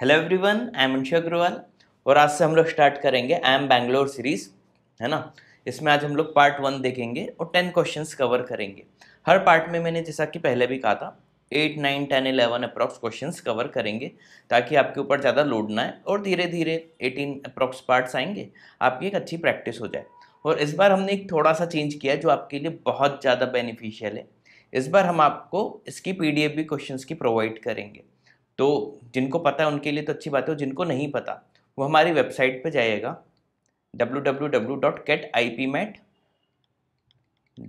hello everyone I am Anshu Agarwal और आज से हम लोग स्टार्ट करेंगे आई एम बैंगलोर सीरीज है ना इसमें आज हम लोग पार्ट वन देखेंगे और टेन क्वेश्चंस कवर करेंगे हर पार्ट में मैंने जैसा कि पहले भी कहा था eight nine ten eleven approx question cover करेंगे ताकि आपके ऊपर ज़्यादा लोड ना आए और धीरे धीरे एटीन अप्रॉक्स पार्ट्स आएंगे आपकी एक अच्छी प्रैक्टिस हो जाए और इस बार हमने एक थोड़ा सा चेंज किया जो आपके लिए बहुत ज़्यादा बेनिफिशियल है इस बार हम आपको इसकी पीडीएफ भी क्वेश्चन की प्रोवाइड करेंगे तो जिनको पता है उनके लिए तो अच्छी बात है जिनको नहीं पता वो हमारी वेबसाइट पर जाइएगा W W W dot cat I P mat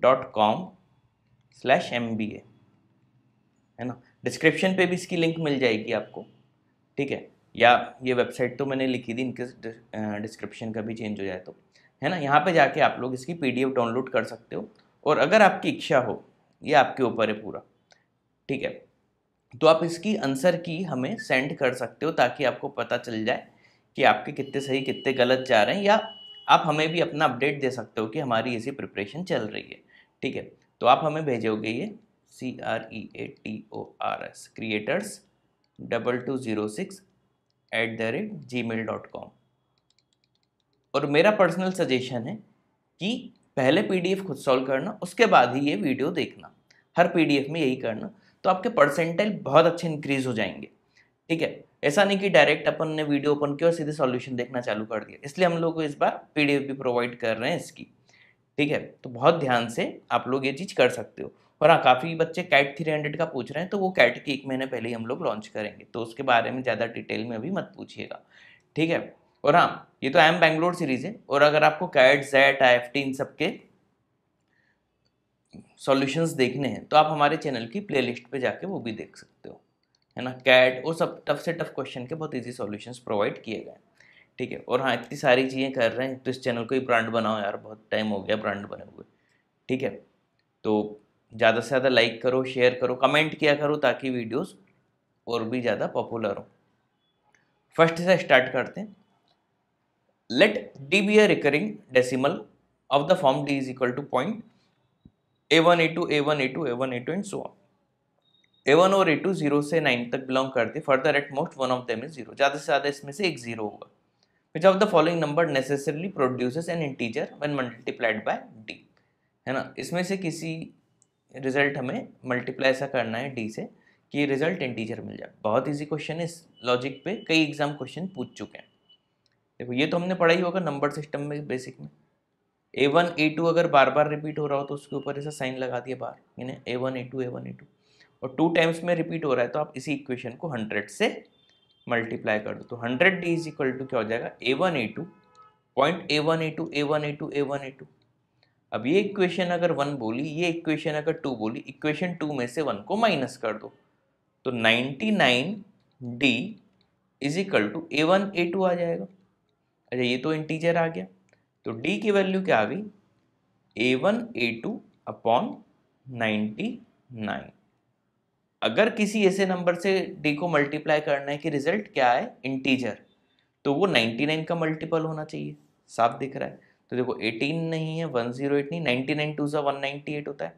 com slash M B A है ना डिस्क्रिप्शन पे भी इसकी लिंक मिल जाएगी आपको ठीक है या ये वेबसाइट तो मैंने लिखी थी इनके डिस्क्रिप्शन का भी चेंज हो जाए तो है ना यहाँ पे जाके आप लोग इसकी पीडीएफ डाउनलोड कर सकते हो और अगर आपकी इच्छा हो ये आपके ऊपर है पूरा ठीक है तो आप इसकी आंसर की हमें सेंड कर सकते हो ताकि आपको पता चल जाए कि आपके कितने सही कितने गलत जा रहे हैं या आप हमें भी अपना अपडेट दे सकते हो कि हमारी ऐसी प्रिपरेशन चल रही है ठीक है तो आप हमें भेजोगे ये C R E A T O R S creators double two zero six at the rate Gmail dot com और मेरा पर्सनल सजेशन है कि पहले पीडीएफ खुद सॉल्व करना उसके बाद ही ये वीडियो देखना हर पीडीएफ में यही करना तो आपके परसेंटेज बहुत अच्छे इंक्रीज हो जाएंगे ठीक है ऐसा नहीं कि डायरेक्ट अपन ने वीडियो ओपन किया और सीधे सॉल्यूशन देखना चालू कर दिया इसलिए हम लोग को इस बार पीडीएफ भी प्रोवाइड कर रहे हैं इसकी ठीक है तो बहुत ध्यान से आप लोग ये चीज़ कर सकते हो और हाँ काफ़ी बच्चे कैट थ्री हंड्रेड का पूछ रहे हैं तो वो कैट की एक महीने पहले ही हम लोग लॉन्च करेंगे तो उसके बारे में ज़्यादा डिटेल में अभी मत पूछिएगा ठीक है और हाँ ये तो एम बैंगलोर सीरीज़ है और अगर आपको CAT XAT I F T इन सब के सॉल्यूशंस देखने हैं तो आप हमारे चैनल की प्लेलिस्ट पे जाके वो भी देख सकते हो है ना कैट और सब टफ से टफ क्वेश्चन के बहुत इजी सॉल्यूशंस प्रोवाइड किए गए ठीक है और हाँ इतनी सारी चीज़ें कर रहे हैं तो इस चैनल को ही ब्रांड बनाओ यार बहुत टाइम हो गया ब्रांड बने हुए ठीक है तो ज़्यादा से ज़्यादा लाइक करो शेयर करो कमेंट किया करो ताकि वीडियोस और भी ज़्यादा पॉपुलर हो फर्स्ट से स्टार्ट करते हैं let D be a recurring decimal of the form D is equal to point A A A one one two two A one A two and so on A one और A two zero से nine तक belong करते further at most one of them is zero ज़्यादा से ज़्यादा इसमें से एक जीरो होगा which of the following number necessarily produces an integer one multiplied by D है ना इसमें से किसी रिजल्ट हमें मल्टीप्लाई ऐसा करना है डी से कि रिजल्ट इंटीजर मिल जाए बहुत इजी क्वेश्चन है इस लॉजिक पे कई एग्जाम क्वेश्चन पूछ चुके हैं देखो ये तो हमने पढ़ा ही होगा नंबर सिस्टम में बेसिक में ए वन ए टू अगर बार बार रिपीट हो रहा हो तो उसके ऊपर ऐसा साइन लगा दिया बार यानी A one A two A one A two और टू टाइम्स में रिपीट हो रहा है तो आप इसी इक्वेशन को हंड्रेड से मल्टीप्लाई कर दो तो hundred D is equal to क्या हो जाएगा A one A two point A one A two A one A two A one A two अब ये इक्वेशन अगर वन बोली ये इक्वेशन अगर टू बोली इक्वेशन टू में से वन को माइनस कर दो तो ninety nine D is equal to A one A two आ जाएगा अच्छा ये तो इंटीजर आ गया तो डी की वैल्यू क्या आ गई A one A two upon ninety nine अगर किसी ऐसे नंबर से डी को मल्टीप्लाई करना है कि रिजल्ट क्या है इंटीजर तो वो नाइन का मल्टीपल होना चाहिए साफ दिख रहा है तो देखो एटीन नहीं है वन जीरो एट नहीं नाइन्टी नाइन टू सा वन एट होता है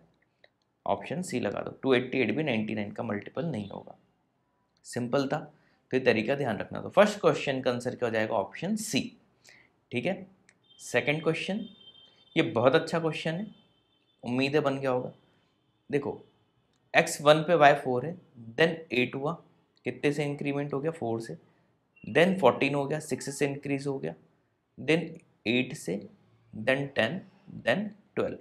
ऑप्शन सी लगा दो टू एट्टी एट भी नाइन का मल्टीपल नहीं होगा सिंपल था तो ये तरीका ध्यान रखना तो फर्स्ट क्वेश्चन का आंसर क्या हो जाएगा ऑप्शन सी ठीक है सेकंड क्वेश्चन ये बहुत अच्छा क्वेश्चन है उम्मीद है बन गया होगा देखो एक्स वन पे वाई फोर है देन एट हुआ कितने से इंक्रीमेंट हो गया फोर से देन फोर्टीन हो गया सिक्स से इंक्रीज हो गया देन एट से देन टेन देन ट्वेल्व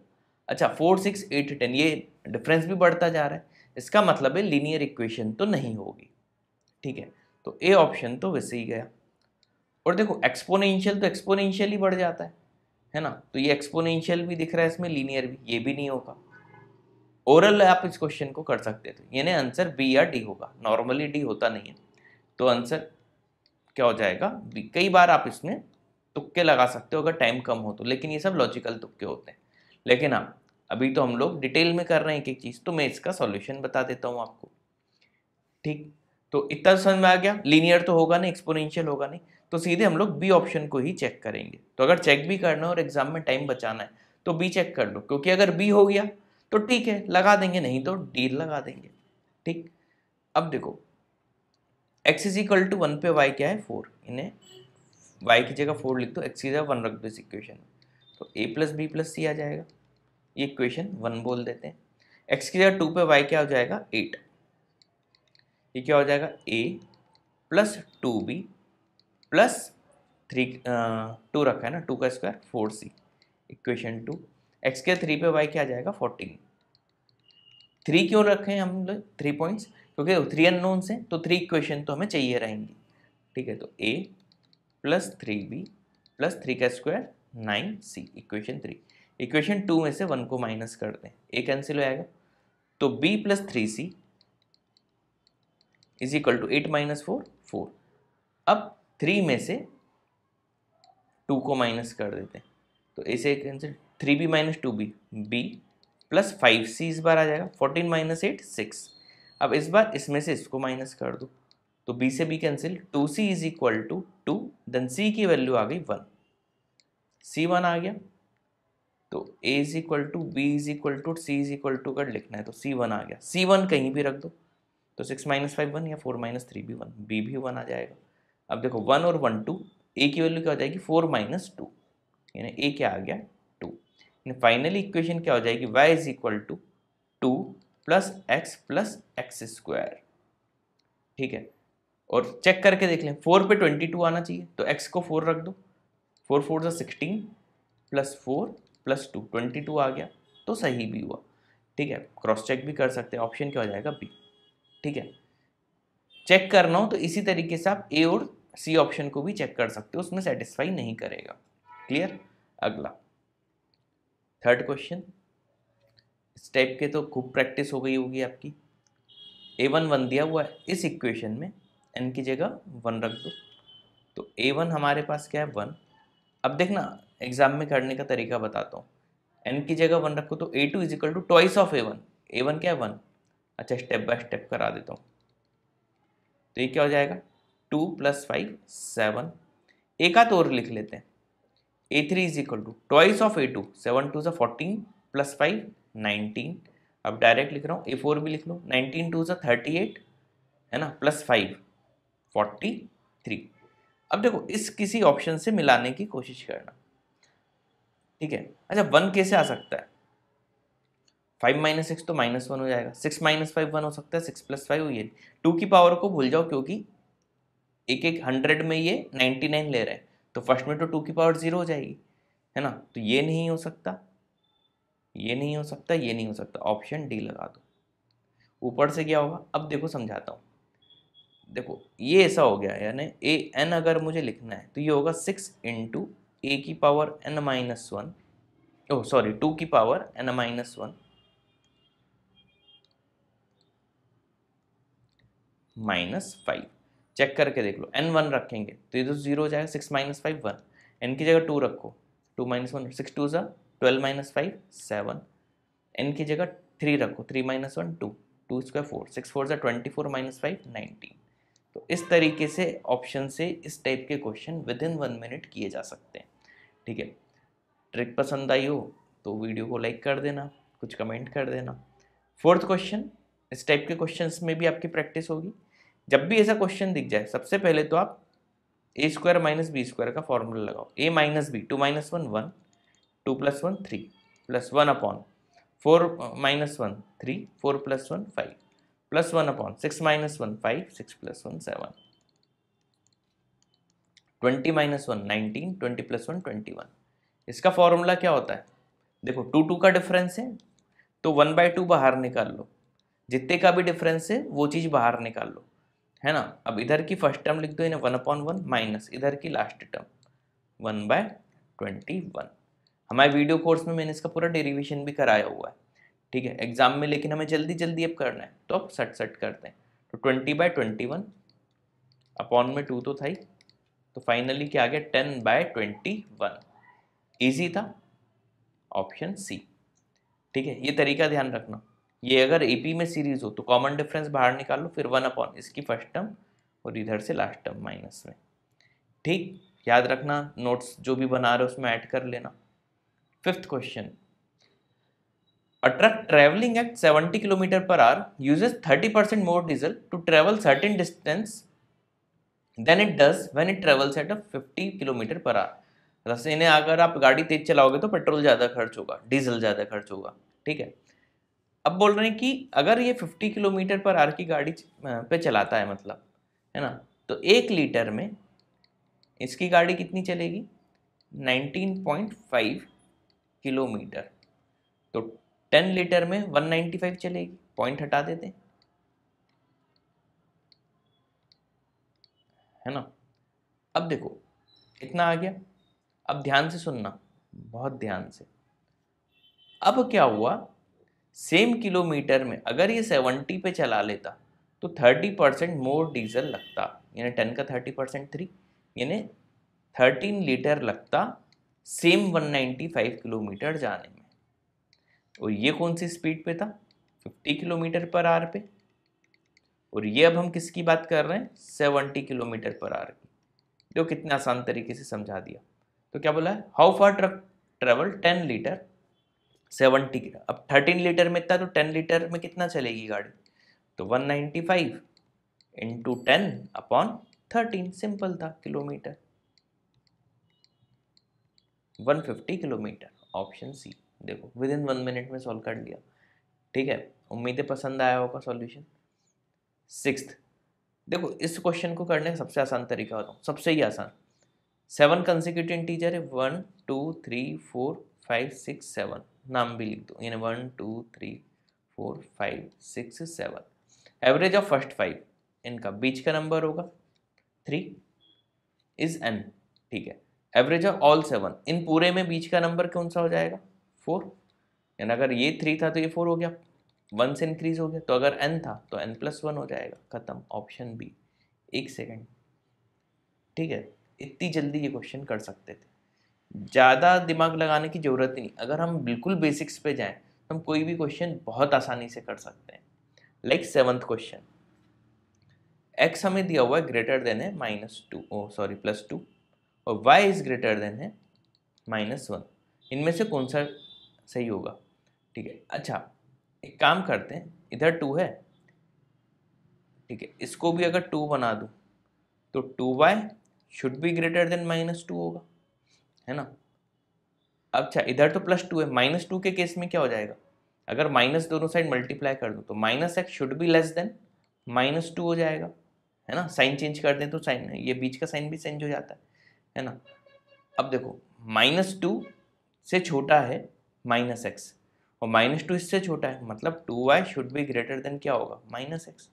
अच्छा फोर सिक्स एट टेन ये डिफरेंस भी बढ़ता जा रहा है इसका मतलब है लीनियर इक्वेशन तो नहीं होगी ठीक है तो ए ऑप्शन तो वैसे ही गया और देखो एक्सपोनेंशियल तो एक्सपोनेंशियल ही बढ़ जाता है है ना तो ये एक्सपोनेंशियल भी दिख रहा है इसमें लीनियर भी ये भी नहीं होगा ओरल आप इस क्वेश्चन को कर सकते थे यानी आंसर बी या डी होगा नॉर्मली डी होता नहीं है तो आंसर क्या हो जाएगा बी कई बार आप इसमें तुक्के लगा सकते हो अगर टाइम कम हो तो लेकिन ये सब लॉजिकल तुक्के होते हैं लेकिन हाँ अभी तो हम लोग डिटेल में कर रहे हैं एक एक चीज़ तो मैं इसका सॉल्यूशन बता देता हूँ आपको ठीक तो इतना समझ में आ गया लीनियर तो होगा नहीं एक्सपोनेंशियल होगा नहीं तो सीधे हम लोग बी ऑप्शन को ही चेक करेंगे तो अगर चेक भी करना है और एग्जाम में टाइम बचाना है तो बी चेक कर लो क्योंकि अगर बी हो गया तो ठीक है लगा देंगे नहीं तो डी लगा देंगे ठीक अब देखो X is equal to one पे वाई क्या है फोर इन्हें वाई की जगह फोर लिख दो एक्स की जगह वन रख दो इस इक्वेशन में तो A plus B plus C आ जाएगा ये इक्वेशन वन बोल देते हैं एक्स की जगह टू पे वाई क्या हो जाएगा एट ये क्या हो जाएगा A plus two B plus three two रखा है ना टू का square four C equation two X के थ्री पे वाई क्या आ जाएगा फोर्टीन थ्री क्यों रखे हैं हम लोग थ्री पॉइंट्स क्योंकि थ्री अननोन से तो थ्री इक्वेशन तो हमें चाहिए रहेंगी ठीक है तो A plus three B plus three का square nine C equation three equation two में से वन को माइनस कर दें ए कैंसिल हो जाएगा तो B plus three C is equal to eight minus four four अब थ्री में से टू को माइनस कर देते हैं तो ऐसे cancel three B minus two B B plus five C इस बार आ जाएगा फोर्टीन माइनस एट सिक्स अब इस बार इसमें से इसको माइनस कर दो तो बी से B cancel two C is equal to two then C की वैल्यू आ गई वन सी वन आ गया तो A is equal to B is equal to C is equal to कर लिखना है तो सी वन आ गया सी वन कहीं भी रख दो तो सिक्स माइनस फाइव वन या फोर माइनस थ्री भी वन बी भी वन आ जाएगा अब देखो वन और वन टू ए की वैल्यू क्या हो जाएगी फोर माइनस टू यानी ए क्या आ गया टू यानी फाइनली इक्वेशन क्या हो जाएगी Y is equal to two plus X plus X square ठीक है और चेक करके देख लें फोर पे ट्वेंटी टू आना चाहिए तो एक्स को फोर रख दो फोर फोर सा sixteen plus four plus two twenty two आ गया तो सही भी हुआ ठीक है क्रॉस चेक भी कर सकते हैं ऑप्शन क्या हो जाएगा बी ठीक है चेक करना हो तो इसी तरीके से आप ए और सी ऑप्शन को भी चेक कर सकते हो उसमें सेटिस्फाई नहीं करेगा क्लियर अगला थर्ड क्वेश्चन इस टाइप के तो खूब प्रैक्टिस हो गई होगी आपकी ए वन वन दिया हुआ है इस इक्वेशन में एन की जगह वन रख दो तो ए वन हमारे पास क्या है वन अब देखना एग्जाम में करने का तरीका बताता हूँ एन की जगह वन रखो तो A two is equal to twice of A one A one क्या है वन अच्छा स्टेप बाय स्टेप करा देता हूँ तो ये क्या हो जाएगा टू प्लस फाइव सेवन एका तो और लिख लेते हैं A three is equal to twice of A two seven two जोटीन फोर्टीन प्लस फाइव नाइनटीन अब डायरेक्ट लिख रहा हूँ ए फोर भी लिख लो नाइनटीन टू ज़ा थर्टी एट है ना प्लस फाइव फोर्टी थ्री अब देखो इस किसी ऑप्शन से मिलाने की कोशिश करना ठीक है अच्छा वन कैसे आ सकता है फाइव माइनस सिक्स तो माइनस वन हो जाएगा सिक्स माइनस फाइव वन हो सकता है सिक्स प्लस फाइव ये टू की पावर को भूल जाओ क्योंकि एक एक हंड्रेड में ये नाइन्टी नाइन ले रहे हैं तो फर्स्ट में तो टू की पावर ज़ीरो हो जाएगी है ना तो ये नहीं हो सकता ये नहीं हो सकता ये नहीं हो सकता ऑप्शन डी लगा दो ऊपर से क्या होगा अब देखो समझाता हूँ देखो ये ऐसा हो गया यानी ए एन अगर मुझे लिखना है तो ये होगा सिक्स इंटू ए की power N minus one oh sorry two की power N minus one minus five check करके देख लो एन वन रखेंगे तो ये तो जीरो हो जाएगा six minus five one N की जगह टू रखो two minus one six two ज़ा twelve minus five seven N की जगह थ्री रखो three minus one two two square four six four सा twenty four minus five nineteen तो इस तरीके से ऑप्शन से इस टाइप के question within one minute किए जा सकते हैं ठीक है ट्रिक पसंद आई हो तो वीडियो को लाइक कर देना कुछ कमेंट कर देना फोर्थ क्वेश्चन इस टाइप के क्वेश्चंस में भी आपकी प्रैक्टिस होगी जब भी ऐसा क्वेश्चन दिख जाए सबसे पहले तो आप A square minus B square का फॉर्मूला लगाओ A minus B two minus one one two plus one three plus one upon four minus one three four plus one five plus one upon six minus one five six plus one seven twenty minus one nineteen twenty plus one twenty one इसका formula क्या होता है देखो to to का difference है तो one by two बाहर निकाल लो जितने का भी डिफरेंस है वो चीज़ बाहर निकाल लो है ना अब इधर की फर्स्ट टर्म लिख दो इन्हें वन अपॉन वन माइनस इधर की last term one by twenty one हमारे वीडियो कोर्स में मैंने इसका पूरा डेरिवेशन भी कराया हुआ है ठीक है एग्जाम में लेकिन हमें जल्दी जल्दी अब करना है तो अब सट सट करते हैं तो twenty by twenty one upon में टू तो था ही तो फाइनली क्या आ गया ten by twenty one easy था ऑप्शन सी ठीक है ये तरीका ध्यान रखना ये अगर एपी में सीरीज हो तो कॉमन डिफरेंस बाहर निकाल लो फिर वन अपॉन इसकी फर्स्ट टर्म और इधर से लास्ट टर्म माइनस में ठीक याद रखना नोट्स जो भी बना रहे हो उसमें ऐड कर लेना fifth question truck travelling at seventy 70 per आर hour thirty 30% more diesel to travel certain distance than it does when it travels at a 50 kilometre per आर रस्ते इन्हें अगर आप गाड़ी तेज चलाओगे तो पेट्रोल ज़्यादा खर्च होगा डीजल ज़्यादा खर्च होगा ठीक है अब बोल रहे हैं कि अगर ये 50 किलोमीटर पर आर की गाड़ी पे चलाता है मतलब है ना तो एक लीटर में इसकी गाड़ी कितनी चलेगी 19.5 किलोमीटर तो 10 लीटर में 195 चलेगी पॉइंट हटा देते है ना अब देखो इतना आ गया अब ध्यान से सुनना बहुत ध्यान से अब क्या हुआ सेम किलोमीटर में अगर ये सेवेंटी पे चला लेता तो थर्टी परसेंट मोर डीजल लगता यानी टेन का थर्टी परसेंट थ्री यानी थर्टीन लीटर लगता same one ninety five kilometre जाने में और ये कौन सी स्पीड पे था फिफ्टी किलोमीटर पर आर पे और ये अब हम किसकी बात कर रहे हैं सेवेंटी किलोमीटर पर आर की जो कितने आसान तरीके से समझा दिया तो क्या बोला है how far truck travel ten litre seventy की अब थर्टीन लीटर में इतना तो टेन लीटर में कितना चलेगी गाड़ी तो one ninety five into ten upon thirteen simple था kilometre one fifty kilometre option C देखो विद इन वन मिनट में सॉल्व कर लिया ठीक है उम्मीद है पसंद आया होगा सॉल्यूशन सिक्स देखो इस क्वेश्चन को करने का सबसे आसान तरीका होता हूँ सबसे ही आसान सेवन कंसिक्यूटिव इंटीजर है one two three four five six seven नाम भी लिख दो यानी one two three four five six seven average of first five इनका बीच का नंबर होगा थ्री इज एन ठीक है एवरेज ऑफ ऑल सेवन इन पूरे में बीच का नंबर कौन सा हो जाएगा फोर यानी अगर ये थ्री था तो ये फोर हो गया वन से इंक्रीज हो गया तो अगर एन था तो एन प्लस वन हो जाएगा खत्म ऑप्शन बी एक सेकेंड ठीक है इतनी जल्दी ये क्वेश्चन कर सकते थे ज़्यादा दिमाग लगाने की ज़रूरत ही नहीं अगर हम बिल्कुल बेसिक्स पे जाएं तो हम कोई भी क्वेश्चन बहुत आसानी से कर सकते हैं लाइक सेवन्थ क्वेश्चन एक्स हमें दिया हुआ है ग्रेटर देन है minus two oh sorry plus two और वाई इज़ ग्रेटर देन है माइनस वन इनमें से कौन सा सही होगा ठीक है अच्छा एक काम करते हैं इधर टू है ठीक है इसको भी अगर टू बना दूँ तो two y should be greater than minus two होगा है ना अच्छा इधर तो प्लस टू है माइनस टू के केस में क्या हो जाएगा अगर माइनस दोनों साइड मल्टीप्लाई कर दो तो minus x should be less than minus two हो जाएगा है ना साइन चेंज कर दें तो साइन ये बीच का साइन भी चेंज हो जाता है है ना अब देखो माइनस टू से छोटा है माइनस एक्स और माइनस टू इससे छोटा है मतलब two y should be greater than क्या होगा minus x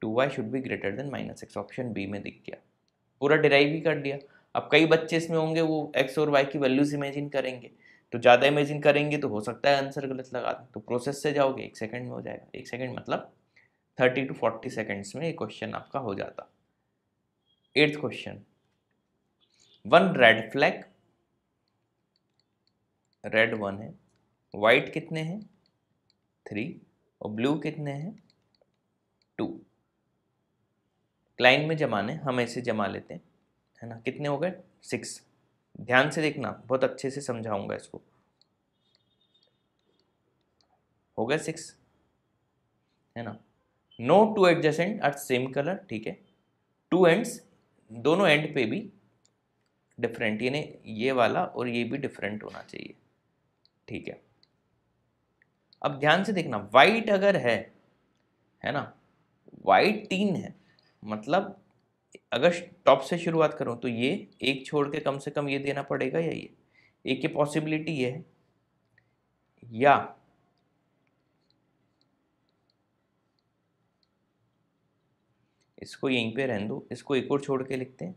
two y should be greater than minus x option B में दिख गया पूरा डिराइव ही कर दिया अब कई बच्चे इसमें होंगे वो एक्स और वाई की वैल्यूज इमेजिन करेंगे तो ज़्यादा इमेजिन करेंगे तो हो सकता है आंसर गलत लगा दें तो प्रोसेस से जाओगे एक सेकंड में हो जाएगा एक सेकंड मतलब थर्टी टू फोर्टी सेकेंड्स में एक क्वेश्चन आपका हो जाता eighth question one red flag red one है वाइट कितने हैं थ्री और ब्लू कितने हैं टू लाइन में जमाने हम ऐसे जमा लेते हैं है ना कितने हो गए सिक्स ध्यान से देखना बहुत अच्छे से समझाऊंगा इसको हो गए सिक्स है ना no two adjacent are same colour ठीक है टू एंड्स दोनों एंड पे भी डिफरेंट यानी ये वाला और ये भी डिफरेंट होना चाहिए ठीक है अब ध्यान से देखना वाइट अगर है है ना वाइट तीन है मतलब अगर टॉप से शुरुआत करूँ तो ये एक छोड़ के कम से कम ये देना पड़ेगा या ये एक की पॉसिबिलिटी ये है या इसको यहीं पे रहने दो इसको एक और छोड़ के लिखते हैं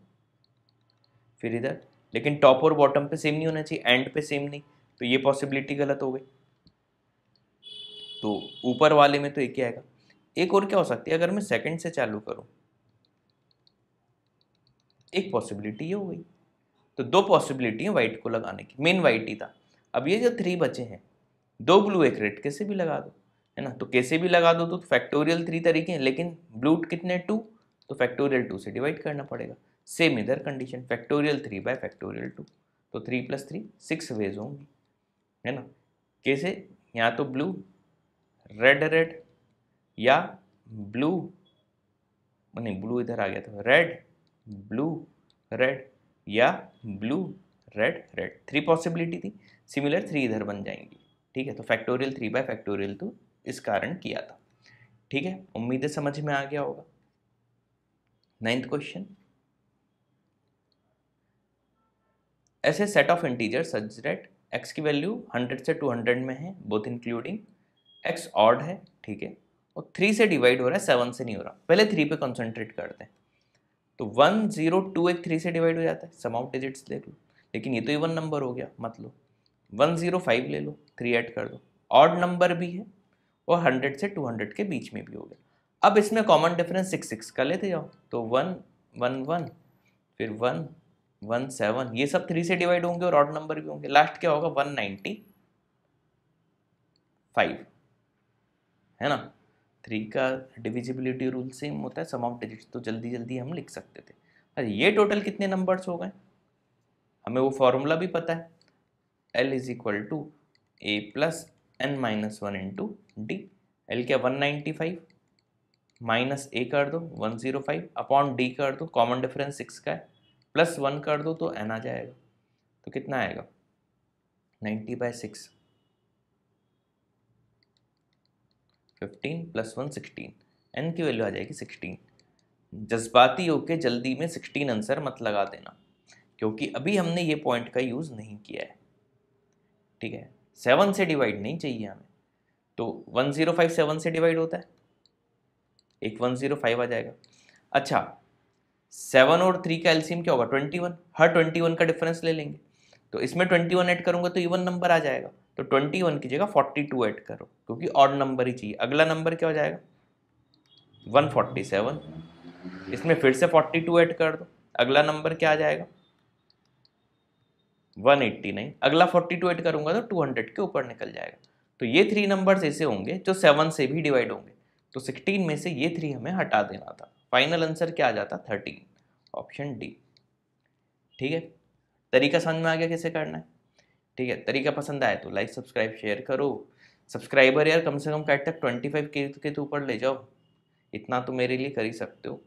फिर इधर लेकिन टॉप और बॉटम पे सेम नहीं होना चाहिए एंड पे सेम नहीं तो ये पॉसिबिलिटी गलत हो गई तो ऊपर वाले में तो एक ही आएगा एक और क्या हो सकती है अगर मैं सेकंड से चालू करूँ एक पॉसिबिलिटी ये हो गई तो दो पॉसिबिलिटी है वाइट को लगाने की मेन वाइट ही था अब ये जो थ्री बचे हैं दो ब्लू एक रेड कैसे भी लगा दो है ना तो कैसे भी लगा दो तो फैक्टोरियल थ्री तरीके हैं लेकिन ब्लू कितने टू तो फैक्टोरियल टू से डिवाइड करना पड़ेगा सेम इधर condition factorial three by factorial two तो three plus three six ways होंगी है ना कैसे या तो ब्लू रेड रेड या ब्लू नहीं ब्लू इधर आ गया था रेड ब्लू रेड या blue red red three possibility थी सिमिलर थ्री इधर बन जाएंगी ठीक है तो factorial three by factorial two इस कारण किया था ठीक है उम्मीदें समझ में आ गया होगा नाइन्थ क्वेश्चन ऐसे set of integer such that x की वैल्यू 100 से 200 में है बोथ इंक्लूडिंग एक्स ऑड है ठीक है और थ्री से डिवाइड हो रहा है सेवन से नहीं हो रहा पहले थ्री पे कंसंट्रेट करते हैं तो one zero two eight three से डिवाइड हो जाता है सम ऑफ डिजिट्स देख लो लेकिन ये तो इवन नंबर हो गया मत लो वन जीरो फाइव ले लो थ्री ऐड कर दो ऑड नंबर भी है और हंड्रेड से टू हंड्रेड के बीच में भी हो गया अब इसमें कॉमन डिफरेंस सिक्स सिक्स का लेते जाओ तो वन वन वन फिर वन वन सेवन ये सब थ्री से डिवाइड होंगे और ऑड नंबर भी होंगे लास्ट क्या होगा वन नाइन्टी फाइव है ना थ्री का डिविजिबिलिटी रूल सेम होता है सम ऑफ डिजिट्स तो जल्दी जल्दी हम लिख सकते थे अरे ये टोटल कितने नंबर्स हो गए हमें वो फार्मूला भी पता है l is equal to a plus n minus one into d l क्या one ninety five minus a कर दो one zero five upon d कर दो कॉमन डिफरेंस सिक्स का है प्लस वन कर दो तो एन आ जाएगा तो कितना आएगा ninety by six fifteen plus one sixteen n की वैल्यू आ जाएगी सिक्सटीन जज्बाती होके जल्दी में सिक्सटीन आंसर मत लगा देना क्योंकि अभी हमने ये पॉइंट का यूज़ नहीं किया है ठीक है सेवन से डिवाइड नहीं चाहिए हमें तो वन ज़ीरो फाइव सेवन से डिवाइड होता है एक वन ज़ीरो फाइव आ जाएगा अच्छा सेवन और थ्री का एल्सीम क्या होगा ट्वेंटी वन हर ट्वेंटी वन का डिफरेंस ले लेंगे तो इसमें ट्वेंटी वन ऐड करूंगा तो इवन नंबर आ जाएगा तो ट्वेंटी वन की जगह फोर्टी टू ऐड करो क्योंकि ऑड नंबर ही चाहिए अगला नंबर क्या हो जाएगा वन फोर्टी सेवन इसमें फिर से फोर्टी टू ऐड कर दो अगला नंबर क्या आ जाएगा वन एट्टी नहीं अगला फोर्टी टू ऐड करूंगा तो टू हंड्रेड के ऊपर निकल जाएगा तो ये थ्री नंबर्स ऐसे होंगे जो सेवन से भी डिवाइड होंगे तो सिक्सटीन में से ये थ्री हमें हटा देना था फाइनल आंसर क्या आ जाता थर्टीन ऑप्शन डी ठीक है तरीका समझ में आ गया कैसे करना है ठीक है तरीका पसंद आया तो लाइक सब्सक्राइब शेयर करो सब्सक्राइबर यार कम से कम कैट तक ट्वेंटी फाइव के के तो ऊपर ले जाओ इतना तो मेरे लिए कर ही सकते हो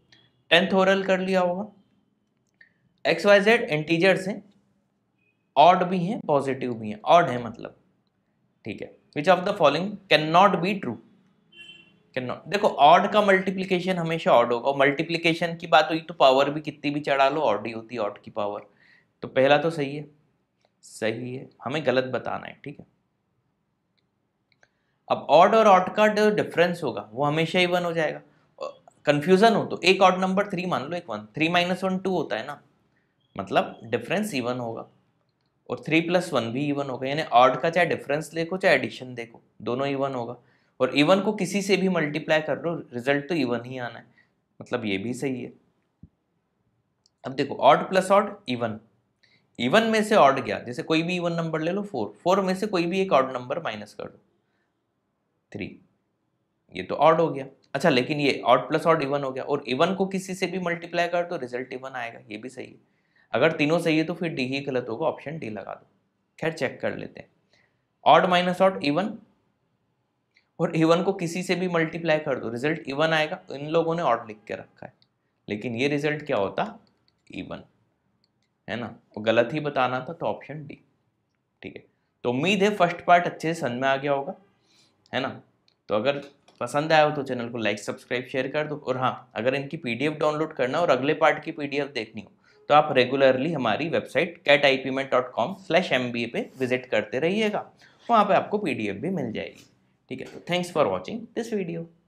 टेंथ ओरल कर लिया होगा एक्स वाई जेड एंटीजर्स हैं ऑड भी हैं पॉजिटिव भी हैं ऑड है मतलब ठीक है which of the following can not be true can not देखो ऑड का मल्टीप्लीकेशन हमेशा ऑड होगा मल्टीप्लीकेशन की बात हुई तो पावर भी कितनी भी चढ़ा लो ऑड ही होती है ऑड की पावर तो पहला तो सही है सही है हमें गलत बताना है ठीक है अब ऑड और ऑट का जो डिफरेंस होगा वो हमेशा ही वन हो जाएगा कन्फ्यूजन हो तो एक ऑड नंबर थ्री मान लो एक one three minus one two होता है ना मतलब डिफरेंस इवन होगा और थ्री प्लस वन भी इवन होगा यानी ऑड का चाहे डिफरेंस देखो चाहे एडिशन देखो दोनों इवन होगा और इवन को किसी से भी मल्टीप्लाई कर लो रिजल्ट तो इवन ही आना है मतलब ये भी सही है अब देखो odd plus odd even even में से ऑड गया जैसे कोई भी इवन नंबर ले लो फोर फोर में से कोई भी एक ऑड नंबर माइनस कर दो थ्री ये तो ऑड हो गया अच्छा लेकिन ये ऑड प्लस ऑड इवन हो गया और इवन को किसी से भी मल्टीप्लाई कर दो तो रिजल्ट इवन आएगा ये भी सही है अगर तीनों सही है तो फिर डी ही गलत होगा ऑप्शन डी लगा दो खैर चेक कर लेते हैं ऑड माइनस ऑड इवन और इवन को किसी से भी मल्टीप्लाई कर दो रिजल्ट इवन आएगा इन लोगों ने ऑड लिख के रखा है लेकिन ये रिजल्ट क्या होता इवन है ना तो गलत ही बताना था तो ऑप्शन डी ठीक है तो उम्मीद है फर्स्ट पार्ट अच्छे से समझ में आ गया होगा है ना तो अगर पसंद आया हो तो चैनल को लाइक सब्सक्राइब शेयर कर दो और हाँ अगर इनकी पीडीएफ डाउनलोड करना और अगले पार्ट की पीडीएफ देखनी हो तो आप रेगुलरली हमारी website CAT I P M dot com slash M B A पर विजिट करते रहिएगा वहाँ पर आपको पी डी एफ भी मिल जाएगी ठीक है तो thanks for watching this video